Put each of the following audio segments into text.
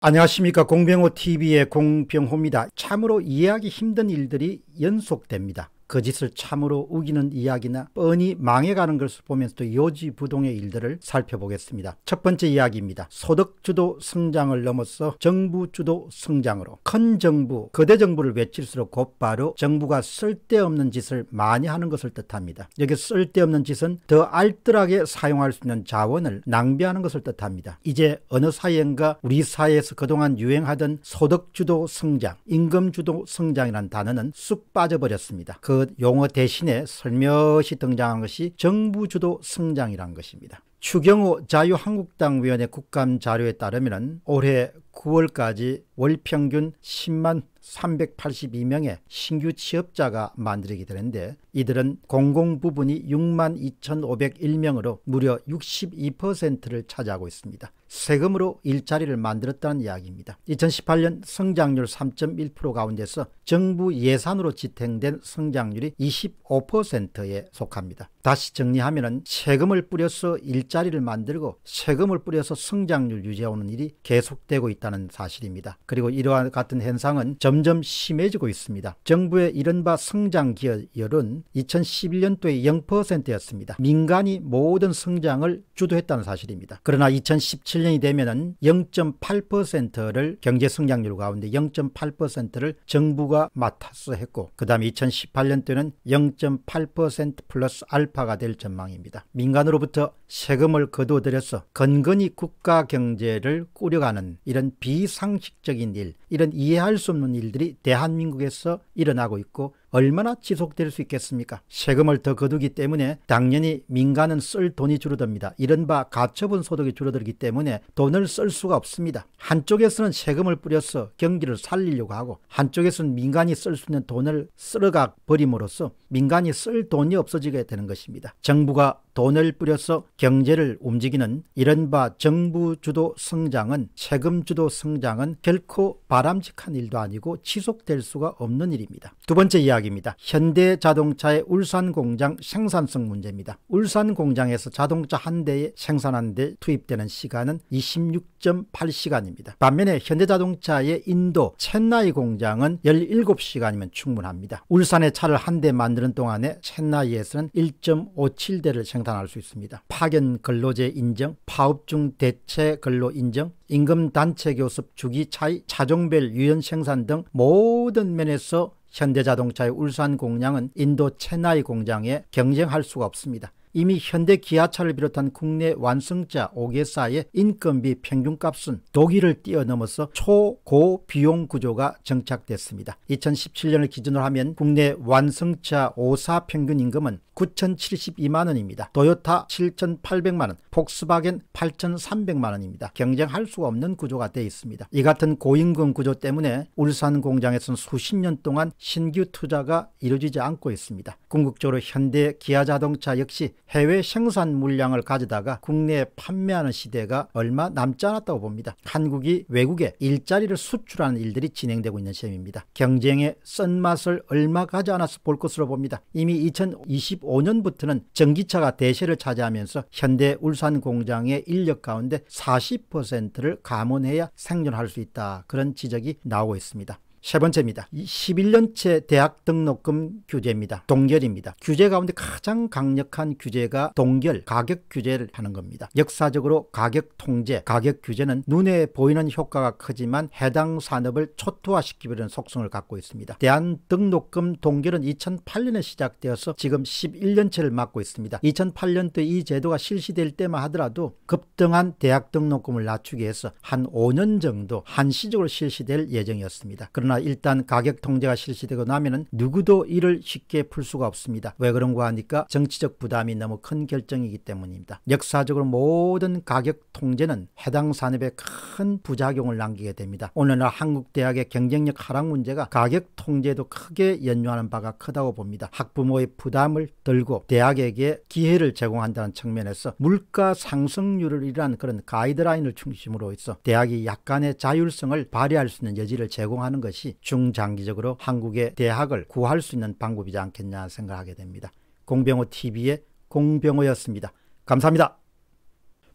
안녕하십니까 공병호 TV의 공병호입니다. 참으로 이해하기 힘든 일들이 연속됩니다. 거짓을 참으로 우기는 이야기나 뻔히 망해가는 것을 보면서도 요지부동의 일들을 살펴보겠습니다. 첫 번째 이야기입니다. 소득주도 성장을 넘어서 정부주도 성장으로 큰 정부, 거대 정부를 외칠수록 곧바로 정부가 쓸데없는 짓을 많이 하는 것을 뜻합니다. 여기 쓸데없는 짓은 더 알뜰하게 사용할 수 있는 자원을 낭비하는 것을 뜻합니다. 이제 어느 사회인가 우리 사회에서 그동안 유행하던 소득주도 성장, 임금주도 성장이란 단어는 쑥 빠져버렸습니다. 그그 용어 대신에 설며시 등장한 것이 정부 주도 성장이란 것입니다. 추경호 자유한국당 위원회 국감 자료에 따르면 올해 9월까지 월 평균 10만 382명의 신규 취업자가 만들게 되는데 이들은 공공 부분이 6만 2,501명으로 무려 62%를 차지하고 있습니다. 세금으로 일자리를 만들었다는 이야기입니다. 2018년 성장률 3.1% 가운데서 정부 예산으로 지탱된 성장률이 25%에 속합니다. 다시 정리하면 세금을 뿌려서 일자리를 만들고 세금을 뿌려서 성장률 유지하는 일이 계속되고 있다는 사실입니다. 그리고 이러한 같은 현상은 점 점점 심해지고 있습니다. 정부의 이른바 성장 기여율은 2011년도에 0%였습니다. 민간이 모든 성장을 주도했다는 사실입니다. 그러나 2017년이 되면 0.8%를 경제 성장률 가운데 0.8%를 정부가 맡아서 했고 그 다음에 2018년도에는 0.8% 플러스 알파가 될 전망입니다. 민간으로부터 세금을 거둬들여서 건건히 국가 경제를 꾸려가는 이런 비상식적인 일, 이런 이해할 수 없는 일들이 대한민국에서 일어나고 있고 얼마나 지속될 수 있겠습니까? 세금을 더 거두기 때문에 당연히 민간은 쓸 돈이 줄어듭니다. 이른바 가처분 소득이 줄어들기 때문에 돈을 쓸 수가 없습니다. 한쪽에서는 세금을 뿌려서 경기를 살리려고 하고 한쪽에서는 민간이 쓸 수 있는 돈을 쓸어가 버림으로써 민간이 쓸 돈이 없어지게 되는 것입니다. 정부가 돈을 뿌려서 경제를 움직이는 이른바 정부 주도 성장은 세금 주도 성장은 결코 바람직한 일도 아니고 지속될 수가 없는 일입니다. 두 번째 이야기입니다. 현대자동차의 울산 공장 생산성 문제입니다. 울산 공장에서 자동차 한 대에 생산하는데 투입되는 시간은 26.8시간입니다. 반면에 현대자동차의 인도 첸나이 공장은 17시간이면 충분합니다. 울산에 차를 한 대 만드는 동안에 첸나이에서는 1.57대를 생산합니다. 방탄할 수 있습니다. 파견 근로제 인정, 파업 중 대체 근로 인정, 임금 단체 교습 주기 차이, 차종별 유연 생산 등 모든 면에서 현대자동차의 울산 공장은 인도 체나이 공장에 경쟁할 수가 없습니다. 이미 현대 기아차를 비롯한 국내 완성차 5개사의 인건비 평균값은 독일을 뛰어넘어서 초고 비용 구조가 정착됐습니다. 2017년을 기준으로 하면 국내 완성차 5사 평균 임금은 9,072만 원입니다. 도요타 7,800만 원, 폭스바겐 8,300만 원입니다. 경쟁할 수가 없는 구조가 되어 있습니다. 이 같은 고임금 구조 때문에 울산 공장에서는 수십 년 동안 신규 투자가 이루어지지 않고 있습니다. 궁극적으로 현대 기아자동차 역시 해외 생산 물량을 가져다가 국내에 판매하는 시대가 얼마 남지 않았다고 봅니다. 한국이 외국에 일자리를 수출하는 일들이 진행되고 있는 셈입니다. 경쟁의 쓴맛을 얼마 가지 않아서 볼 것으로 봅니다. 이미 2025 2015년부터는 전기차가 대세를 차지하면서 현대 울산 공장의 인력 가운데 40%를 감원해야 생존할 수 있다. 그런 지적이 나오고 있습니다. 세 번째입니다. 11년째 대학 등록금 규제입니다. 동결입니다. 규제 가운데 가장 강력한 규제가 동결, 가격 규제를 하는 겁니다. 역사적으로 가격 통제, 가격 규제는 눈에 보이는 효과가 크지만 해당 산업을 초토화시키려는 속성을 갖고 있습니다. 대한 등록금 동결은 2008년에 시작되어서 지금 11년째를 맞고 있습니다. 2008년도 이 제도가 실시될 때만 하더라도 급등한 대학 등록금을 낮추기 위해서 한 5년 정도 한시적으로 실시될 예정이었습니다. 그러나 그러나 일단 가격 통제가 실시되고 나면은 누구도 이를 쉽게 풀 수가 없습니다. 왜 그런가 하니까 정치적 부담이 너무 큰 결정이기 때문입니다. 역사적으로 모든 가격 통제는 해당 산업에 큰 부작용을 남기게 됩니다. 오늘날 한국 대학의 경쟁력 하락 문제가 가격 통제도 크게 연루하는 바가 크다고 봅니다. 학부모의 부담을 들고 대학에게 기회를 제공한다는 측면에서 물가 상승률을 이란 그런 가이드라인을 중심으로 해서 대학이 약간의 자율성을 발휘할 수 있는 여지를 제공하는 것이 것이 중장기적으로 한국의 대학을 구할 수 있는 방법이지 않겠냐 생각하게 됩니다. 공병호 TV의 공병호였습니다. 감사합니다.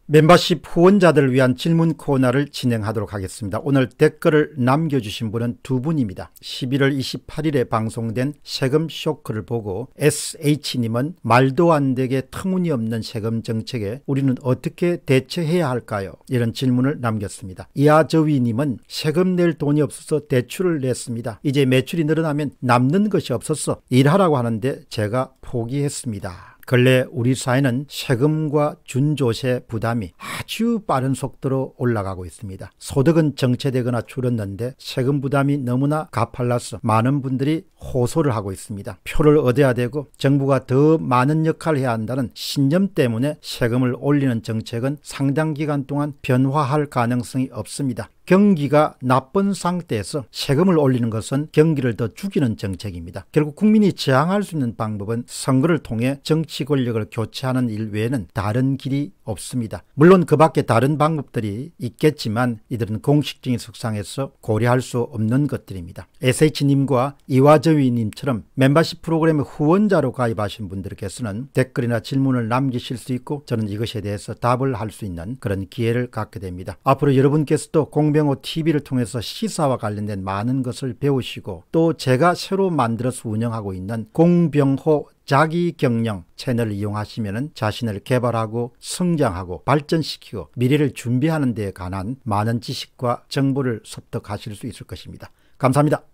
멤버십 후원자들을 위한 질문 코너를 진행하도록 하겠습니다. 오늘 댓글을 남겨주신 분은 두 분입니다. 11월 28일에 방송된 세금 쇼크를 보고 SH님은 말도 안 되게 터무니없는 세금 정책에 우리는 어떻게 대처해야 할까요? 이런 질문을 남겼습니다. 이하저위님은 세금 낼 돈이 없어서 대출을 냈습니다. 이제 매출이 늘어나면 남는 것이 없어서 일하라고 하는데 제가 포기했습니다. 근래 우리 사회는 세금과 준조세 부담이 아주 빠른 속도로 올라가고 있습니다. 소득은 정체되거나 줄었는데 세금 부담이 너무나 가팔라서 많은 분들이 호소를 하고 있습니다. 표를 얻어야 되고 정부가 더 많은 역할을 해야 한다는 신념 때문에 세금을 올리는 정책은 상당 기간 동안 변화할 가능성이 없습니다. 경기가 나쁜 상태에서 세금을 올리는 것은 경기를 더 죽이는 정책입니다. 결국 국민이 저항할 수 있는 방법은 선거를 통해 정치 시골역을 교체하는 일 외에는 다른 길이 없습니다. 물론 그 밖에 다른 방법들이 있겠지만 이들은 공식적인 속상에서 고려할 수 없는 것들입니다. SH님과 이화저위님처럼 멤버십 프로그램의 후원자로 가입하신 분들께서는 댓글이나 질문을 남기실 수 있고 저는 이것에 대해서 답을 할 수 있는 그런 기회를 갖게 됩니다. 앞으로 여러분께서도 공병호 TV를 통해서 시사와 관련된 많은 것을 배우시고 또 제가 새로 만들어서 운영하고 있는 공병호 자기 경영 채널을 이용하시면 자신을 개발하고 성장하고 발전시키고 미래를 준비하는 데 관한 많은 지식과 정보를 습득하실 수 있을 것입니다. 감사합니다.